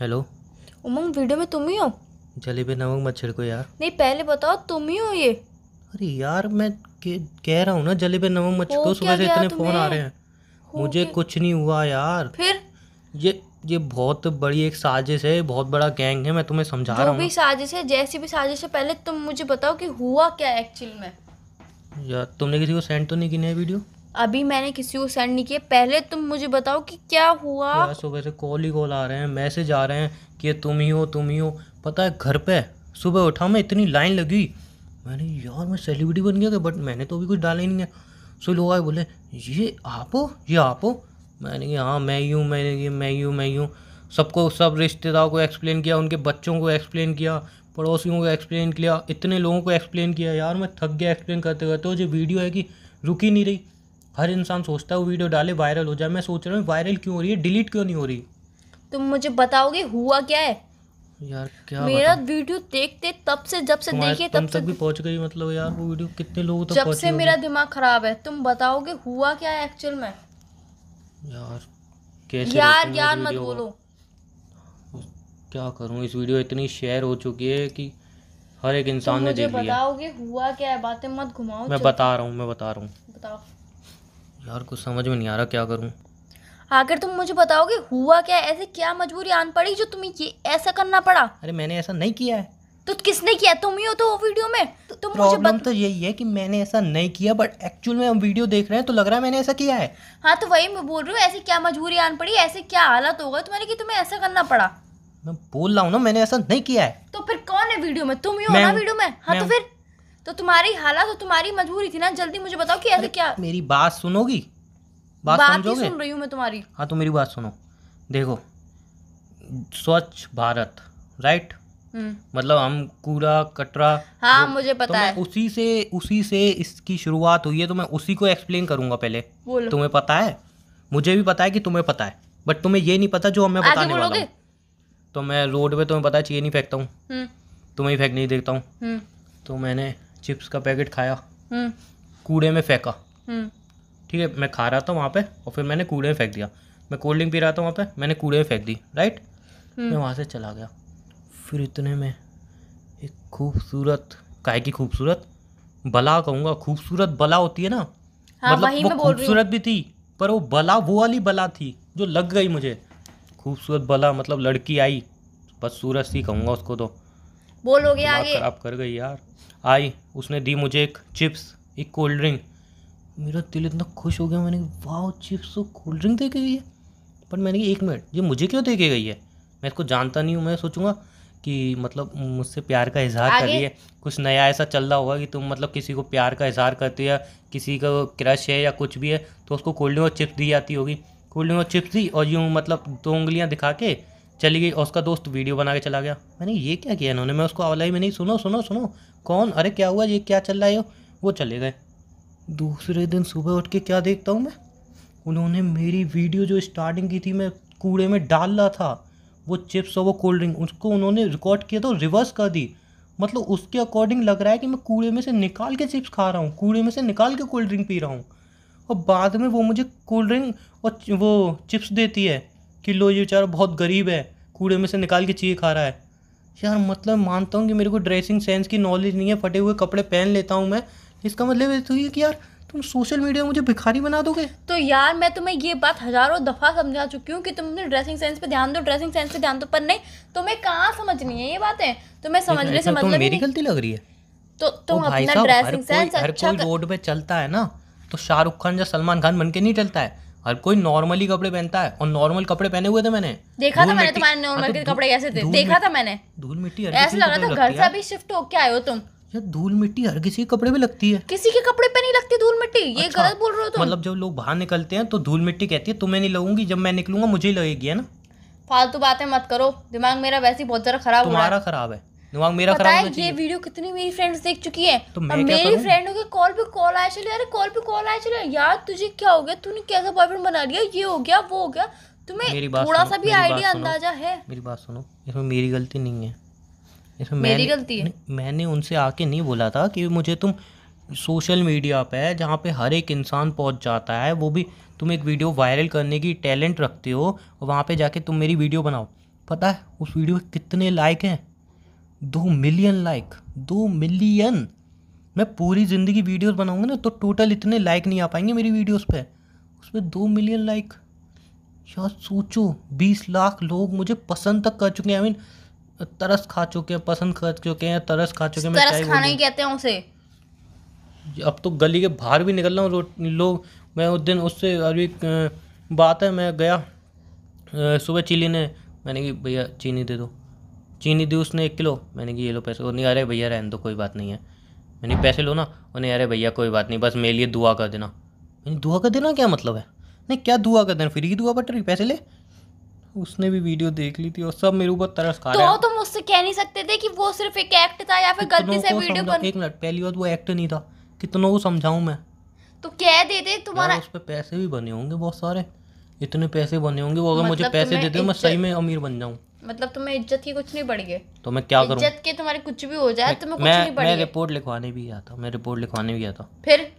Hello उमंग video में तुम ही हो जलेबी नमक मच्छर को यार नहीं पहले बताओ तुम ही हो ये अरे यार मैं कह रहा हूँ ना जलेबी नमक मच्छर को सुबह से इतने फ़ोन आ रहे हैं मुझे कुछ नहीं हुआ यार फिर ये ये बहुत बड़ी एक साजिश है बहुत बड़ा गैंग है मैं तुम्हें समझा रहा हूँ भी साजिश है जैसी भी साजिश है पहले तुम मुझे बताओ कि हुआ क्या एक्चुअल में यार तुमने किसी को सेंड तो नहीं किया है वीडियो अभी मैंने किसी को सेंड नहीं किया पहले तुम मुझे बताओ कि क्या हुआ सुबह से कॉल ही कॉल आ रहे हैं मैसेज आ रहे हैं कि तुम ही हो तुम ही हो पता है घर पे सुबह उठा मैं इतनी लाइन लगी मैंने यार मैं सेलिब्रिटी बन गया बट मैंने तो अभी कुछ डाला ही नहीं है सो लोग आए बोले ये आप हो ये आप हो मैंने कहा हाँ मैं ही हूँ मैंने कहा मैं ही हूँ मैं ही हूँ सबको सब रिश्तेदारों को एक्सप्लेन किया उनके बच्चों को एक्सप्लेन किया पड़ोसियों को एक्सप्लेन किया इतने लोगों को एक्सप्लेन किया यार मैं थक गया एक्सप्लेन करते करते वो जो वीडियो है कि रुकी नहीं रही हर इंसान सोचता है वो वीडियो डाले वायरल हो जाए मैं सोच रहा हूँ वायरल क्यों हो रही है डिलीट क्यों नहीं हो रही तुम मुझे बताओगे हुआ क्या है यार क्या मेरा वीडियो देखते तब से जब से देखे तब तक भी पहुंच गई मतलब यार वो वीडियो कितने लोगों तक जब से मेरा दिमाग खराब है तुम बताओगे हुआ क्या है एक्चुअल में यार कैसे यार यार मत बोलो क्या करूं इस वीडियो इतनी शेयर हो चुकी है कि हर एक इंसान ने देख लिया बताओगे हुआ क्या है बातें मत घुमाओ मैं बता रहा हूँ मैं बता रहा हूँ बताओ यार कुछ समझ में नहीं आ रहा क्या करूँ आखिर तुम मुझे बताओगे हुआ क्या ऐसे क्या मजबूरी आन पड़ी जो तुम्हें ये ऐसा करना पड़ा अरे मैंने ऐसा नहीं किया है तो किसने किया तुम ही हो तो वो वीडियो में तो तुम मुझे बत... तो यही है कि मैंने ऐसा नहीं किया बट एक्चुअल में हम वीडियो देख रहे हैं तो लग रहा है मैंने ऐसा किया है हाँ तो वही मैं बोल रही हूँ ऐसी क्या मजबूरी आन पड़ी ऐसे क्या हालत हो गए तुम्हारे कि तुम्हें ऐसा करना पड़ा मैं बोल रहा हूँ ना मैंने ऐसा नहीं किया है तो फिर कौन है वीडियो में तुम ही हो ना वीडियो में हाँ तो फिर तो तुम्हारी हालत तो तुम्हारी मजबूरी थी ना जल्दी मुझे बताओ कि ऐसे क्या मेरी बात सुनोगी बात, बात सुन रही हूँ मैं तुम्हारी हाँ तो मेरी बात सुनो देखो स्वच्छ भारत राइट हम्म। मतलब हम कूड़ा कटरा हाँ मुझे तो पता तो है उसी से उसी से इसकी शुरुआत हुई है तो मैं उसी को एक्सप्लेन करूंगा पहले तुम्हें पता है मुझे भी पता है कि तुम्हें पता है बट तुम्हें ये नहीं पता जो हमें बताने वाला हूँ तो मैं रोड पे तुम्हें पता है चाहिए नहीं फेंकता हूँ हम्म। तुम्हें फेंकने नहीं देखता हूँ हम्म। तो मैंने चिप्स का पैकेट खाया हम्म। कूड़े में फेंका हम्म। ठीक है मैं खा रहा था वहाँ पे और फिर मैंने कूड़े में फेंक दिया मैं कोल्ड ड्रिंक पी रहा था वहाँ पे मैंने कूड़े में फेंक दी राइट हम्म। मैं वहाँ से चला गया फिर इतने में एक खूबसूरत काय की खूबसूरत बला कहूँगा खूबसूरत बला होती है ना हाँ, मतलब वो खूबसूरत भी थी पर वो बला वो वाली बला थी जो लग गई मुझे खूबसूरत बला मतलब लड़की आई बस सूरज ही कहूँगा उसको तो बोलोगे आगे आप कर गई यार आई उसने दी मुझे एक चिप्स एक कोल्ड ड्रिंक मेरा दिल इतना खुश हो गया मैंने वाह चिप्स और कोल्ड ड्रिंक दे के गई है पर मैंने एक मिनट ये मुझे क्यों दे के गई है मैं इसको जानता नहीं हूँ मैं सोचूंगा कि मतलब मुझसे प्यार का इजहार कर रही है कुछ नया ऐसा चल रहा होगा कि तुम मतलब किसी को प्यार का इजहार करते हो किसी का क्रश है या कुछ भी है तो उसको कोल्ड ड्रिंक और चिप्स दी जाती होगी कोल्ड ड्रिंक और चिप्स दी और यूँ मतलब दो उंगलियाँ दिखा के चली गई और उसका दोस्त वीडियो बना के चला गया मैंने ये क्या किया इन्होंने मैं उसको ऑनलाइन में नहीं सुनो सुनो सुनो कौन अरे क्या हुआ ये क्या चल रहा है वो चले गए दूसरे दिन सुबह उठ के क्या देखता हूँ मैं उन्होंने मेरी वीडियो जो स्टार्टिंग की थी मैं कूड़े में डाल रहा था वो चिप्स और वो कोल्ड ड्रिंक उसको उन्होंने रिकॉर्ड किया तो रिवर्स कर दी मतलब उसके अकॉर्डिंग लग रहा है कि मैं कूड़े में से निकाल के चिप्स खा रहा हूँ कूड़े में से निकाल के कोल्ड ड्रिंक पी रहा हूँ और बाद में वो मुझे कोल्ड ड्रिंक और वो चिप्स देती है कि लो ये बेचारा बहुत गरीब है कूड़े में से निकाल के चीज़ खा रहा है यार मतलब मानता हूँ कि मेरे को ड्रेसिंग सेंस की नॉलेज नहीं है फटे हुए कपड़े पहन लेता हूँ मैं इसका मतलब ये तो ये कि यार तुम सोशल मीडिया मुझे भिखारी बना दोगे तो यार मैं तुम्हें ये बात हजारों दफ़ा समझा चुकी हूँ कि तुम अपने ड्रेसिंग सेंस पे ध्यान दो ड्रेसिंग सेंस पे ध्यान दो पर नहीं तुम्हें कहाँ समझनी है ये बातें तुम्हें समझने से तो मतलब मेरी गलती लग रही है तो तुम अपना ड्रेसिंग सेंस अच्छा रोड पे चलता है ना तो शाहरुख खान या सलमान खान बन के नहीं चलता है हर कोई नॉर्मली कपड़े पहनता है और नॉर्मल कपड़े पहने हुए थे मैंने देखा था मैंने तुम्हारे नॉर्मल हाँ, तो के कपड़े कैसे थे देखा था मैंने धूल मिट्टी ऐसा लग रहा था घर से अभी शिफ्ट होके आए हो तुम यार धूल मिट्टी हर किसी के कपड़े पे लगती है किसी के कपड़े पे नहीं लगती धूल मिट्टी ये अच्छा, गलत बोल रहे हो तुम मतलब जब लोग बाहर निकलते हैं तो धूल मिट्टी कहती है तुम्हें नहीं लगूंगी जब मैं निकलूंगा मुझे ही लगेगी है ना फालतू बातें मत करो दिमाग मेरा वैसे ही बहुत ज़्यादा खराब है तुम्हारा खराब है दिमाग मेरा खराब है तो ये वीडियो कितनी मेरी फ्रेंड्स देख चुकी है तो मैं मेरी फ्रेंडों के कॉल पे कॉल आया चले अरे कॉल पे कॉल आया चले यार तुझे क्या हो गया तूने कैसा बॉयफ्रेंड बना लिया ये हो गया वो हो गया तुम्हें थोड़ा सा भी आइडिया अंदाजा है मेरी बात सुनो इसमें मेरी गलती नहीं है इसमें मेरी गलती है मैंने उनसे आके नहीं बोला था कि मुझे तुम सोशल मीडिया पे जहाँ पे हर एक इंसान पहुँच जाता है वो भी तुम एक वीडियो वायरल करने की टैलेंट रखते हो और वहाँ पे जाके तुम मेरी वीडियो बनाओ पता है उस वीडियो कितने लाइक हैं दो मिलियन लाइक दो मिलियन मैं पूरी ज़िंदगी वीडियोस बनाऊंगा ना तो टोटल इतने लाइक नहीं आ पाएंगे मेरी वीडियोस पे उस पर दो मिलियन लाइक यार सोचो बीस लाख लोग मुझे पसंद तक कर चुके हैं आई मीन तरस खा चुके हैं पसंद कर चुके हैं तरस खा चुके हैं तरस खाना ही कहते हैं उसे अब तो गली के बाहर भी निकल रहा हूँ लोग मैं उस दिन उससे अभी बात है मैं गया सुबह चीनी ने मैंने कि भैया चीनी दे दो चीनी दी उसने एक किलो मैंने कि ये लो पैसे और नहीं अरे भैया रहने दो कोई बात नहीं है मैंने पैसे लो ना और नहीं अरे भैया कोई बात नहीं बस मेरे लिए दुआ कर देना मैंने दुआ कर देना क्या मतलब है नहीं क्या दुआ कर देना फिर ही दुआ बट रही पैसे ले उसने भी वीडियो देख ली थी और सब मेरे ऊपर तरस खा रहा तो तुम उससे कह नहीं सकते थे कि वो सिर्फ एक एक्ट था या फिर गलती से वीडियो बन एक मिनट पहली बात वो एक्ट नहीं था कितनों को समझाऊं मैं तो कह देते तुम्हारा उस पर पैसे भी बने होंगे बहुत सारे इतने पैसे बने होंगे वो अगर मतलब मुझे पैसे देते मैं सही में अमीर बन जाऊँ मतलब तुम्हें इज्जत की कुछ नहीं पड़ी है तो मैं क्या करूं इज्जत के तुम्हारे कुछ भी हो जाए तुम्हें कुछ नहीं पड़ी मैं रिपोर्ट लिखवाने भी गया था मैं रिपोर्ट लिखवाने भी गया था फिर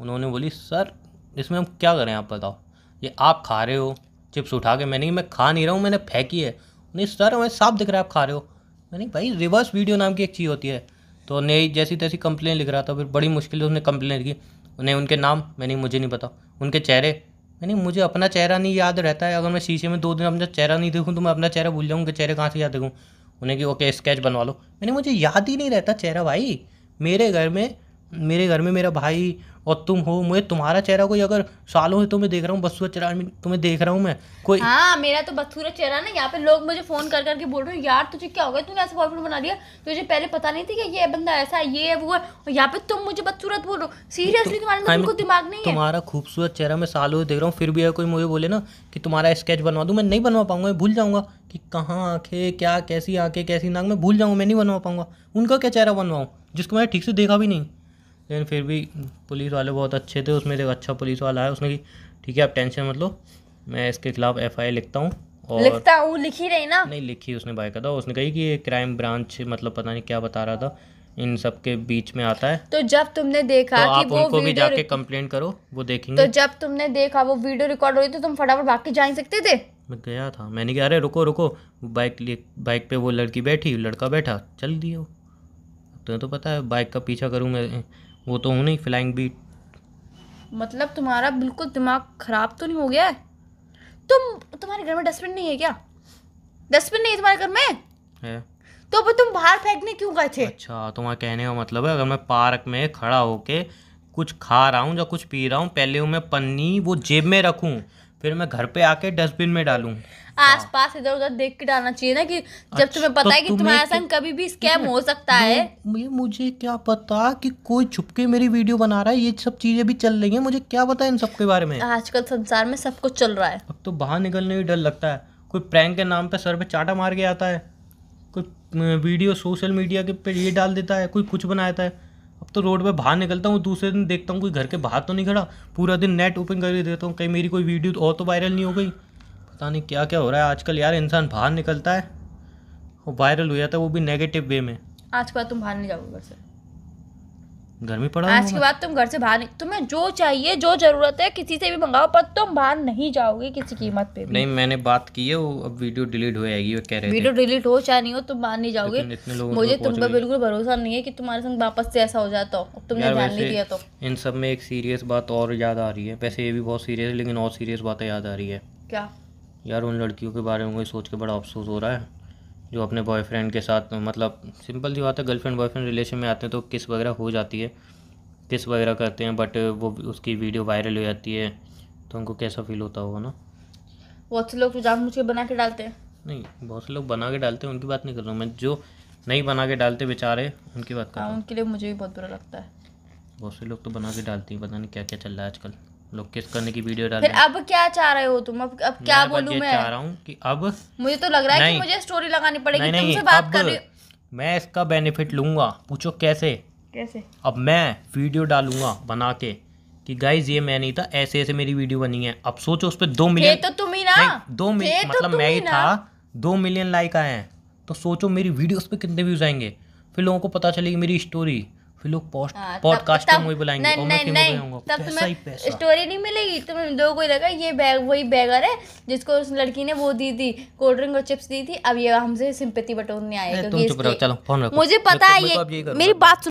उन्होंने बोली सर इसमें हम क्या करें आप बताओ ये आप खा रहे हो चिप्स उठा के मैंने मैं खा नहीं रहा हूँ मैंने फेंकी है नहीं सर हमें साफ दिख रहा है आप खा रहे हो मैंने भाई रिवर्स वीडियो नाम की एक चीज़ होती है तो नहीं जैसी तैसी कंप्लेन लिख रहा था फिर बड़ी मुश्किल से उसने कंप्लेन लिखी उन्हें उनके नाम मैंने मुझे नहीं पता उनके चेहरे यानी मुझे अपना चेहरा नहीं याद रहता है अगर मैं शीशे में दो दिन अपना चेहरा नहीं देखूँ तो मैं अपना चेहरा भूल जाऊँगा कि चेहरे कहाँ से याद देखूँ उन्हें कि ओके स्केच बनवा लो मैंने मुझे याद ही नहीं रहता चेहरा भाई मेरे घर में मेरे घर में मेरा भाई और तुम हो मुझे तुम्हारा चेहरा कोई अगर सालों तो से तुम्हें देख रहा हूँ बसूरा चेहरा तुम्हें देख रहा हूँ मैं कोई हाँ मेरा तो बसूरा चेहरा ना यहाँ पे लोग मुझे फोन कर करके बोल रहे हैं यार तुझे क्या हो गया तूने ऐसा बॉयफ्रेंड बना लिया तुझे पहले पता नहीं थी कि ये बंदा ऐसा है ये है वो है और यहाँ पे तुम मुझे बदसूरत बोल रहे हो सीरियसली तो- तुम्हारे मन को दिमाग नहीं है तुम्हारा खूबसूरत चेहरा मैं सालों से देख रहा हूँ फिर भी अगर कोई मुझे बोले ना कि तुम्हारा स्केच बनवा दूँ मैं नहीं बनवा पाऊंगा मैं भूल जाऊंगा कि कहाँ आँखें क्या कैसी आँखें कैसी नाक मैं भूल जाऊँगा मैं नहीं बनवा पाऊंगा उनका क्या चेहरा बनवाऊँ जिसको मैंने ठीक से देखा भी नहीं लेकिन फिर भी पुलिस वाले बहुत अच्छे थे उसमें एक अच्छा पुलिस वाला है उसने कि ठीक है आप टेंशन मत लो मैं इसके खिलाफ एफ लिखता हूँ और लिखता हूँ लिखी रही ना नहीं लिखी उसने बाय था उसने कही कि ये क्राइम ब्रांच मतलब पता नहीं क्या बता रहा था इन सब के बीच में आता है तो जब तुमने देखा तो कि आप उनको भी जाके कंप्लेंट करो वो देखेंगे तो जब तुमने देखा वो वीडियो रिकॉर्ड हो रही तो तुम फटाफट भाग के जा ही सकते थे मैं गया था मैंने कहा अरे रुको रुको बाइक बाइक पे वो लड़की बैठी लड़का बैठा चल दिया तुम्हें तो पता है बाइक का पीछा करूँ मैं वो तो हूँ नहीं फ्लाइंग बी मतलब तुम्हारा बिल्कुल दिमाग खराब तो नहीं हो गया है तुम तुम्हारे घर में डस्टबिन नहीं है क्या डस्टबिन नहीं है तुम्हारे घर में है तो अब तुम बाहर फेंकने क्यों गए थे अच्छा तुम्हारा कहने का मतलब है अगर मैं पार्क में खड़ा होके कुछ खा रहा हूँ या कुछ पी रहा हूँ पहले मैं पन्नी वो जेब में रखूँ फिर मैं घर पे आके डस्टबिन में डालूँ हाँ। आस पास इधर उधर देख के डालना चाहिए ना कि जब अच्छा, तुम्हें तो पता है कि तुम्हारे संग कभी भी स्कैम हो सकता है ये मुझे क्या पता कि कोई छुपके मेरी वीडियो बना रहा है ये सब चीजें भी चल रही है मुझे क्या पता है इन सबके बारे में आजकल संसार में सब कुछ चल रहा है अब तो बाहर निकलने में डर लगता है कोई प्रैंक के नाम पे सर पे चाटा मार के आता है कोई वीडियो सोशल मीडिया के पे ये डाल देता है कोई कुछ बनाता है अब तो रोड पे बाहर निकलता हूँ दूसरे दिन देखता हूँ कोई घर के बाहर तो नहीं खड़ा पूरा दिन नेट ओपन कर देता हूँ कहीं मेरी कोई वीडियो तो और तो वायरल नहीं हो गई पता नहीं क्या क्या हो रहा है आजकल यार इंसान बाहर निकलता है वो वायरल हो जाता है तो वो भी नेगेटिव वे में आज के बाद तुम बाहर नहीं जाओगे घर से घर में पड़ा आज के बाद तुम घर से बाहर नहीं तुम्हें जो चाहिए जो जरूरत है किसी से भी मंगाओ पर तुम बाहर नहीं जाओगे किसी कीमत पे भी नहीं मैंने बात की है वो अब वीडियो डिलीट हो जाएगी वो कह रहे वीडियो डिलीट हो चाहे नहीं हो तुम बाहर नहीं जाओगे मुझे तुम पर बिल्कुल भरोसा नहीं है कि तुम्हारे संग वापस से ऐसा हो जाता हो तुमने ध्यान नहीं दिया तो इन सब में एक सीरियस बात और याद आ रही है वैसे ये भी बहुत सीरियस लेकिन और सीरियस बातें याद आ रही है क्या यार उन लड़कियों के बारे में मुझे सोच के बड़ा अफसोस हो रहा है जो अपने बॉयफ्रेंड के साथ मतलब सिंपल सी बात है गर्लफ्रेंड बॉयफ्रेंड रिलेशन में आते हैं तो किस वगैरह हो जाती है किस वगैरह करते हैं बट वो उसकी वीडियो वायरल हो जाती है तो उनको कैसा फील होता होगा ना बहुत से लोग मुझे तो बना के डालते हैं नहीं बहुत से लोग बना के डालते हैं उनकी बात नहीं कर रहा हूँ मैं जो नहीं बना के डालते बेचारे उनकी बात कर हाँ, रहा हूँ उनके लिए मुझे भी बहुत बुरा लगता है बहुत से लोग तो बना के डालते हैं पता नहीं क्या क्या चल रहा है आजकल लोग किस करने की वीडियो डाल फिर अब क्या चाह रहे हो तुम अब अब क्या बोलूं मैं चाह रहा हूं कि अब मुझे तो लग रहा है कि मुझे स्टोरी लगानी पड़ेगी तुमसे बात कर रही मैं इसका बेनिफिट लूंगा पूछो कैसे कैसे अब मैं वीडियो डालूंगा बना के कि गाइज ये मैं नहीं था ऐसे ऐसे मेरी वीडियो बनी है अब सोचो उस पर दो मिलियन तो तुम ही ना दो मिलियन तो मतलब मैं ही था दो मिलियन लाइक आए हैं तो सोचो मेरी वीडियो उस पर कितने व्यूज आएंगे फिर लोगों को पता चलेगी मेरी स्टोरी फिर लोग पॉडकास्ट पॉडकास्टर मुझे बुलाएंगे नहीं, नहीं, नहीं, नहीं तब तुम्हें स्टोरी नहीं मिलेगी तुम्हें दो कोई लगा ये बैग वही बैगर है जिसको उस लड़की ने वो दी थी कोल्ड ड्रिंक और चिप्स दी थी अब ये हमसे सिंपति बटोरने आए मुझे पता है ये मेरी बात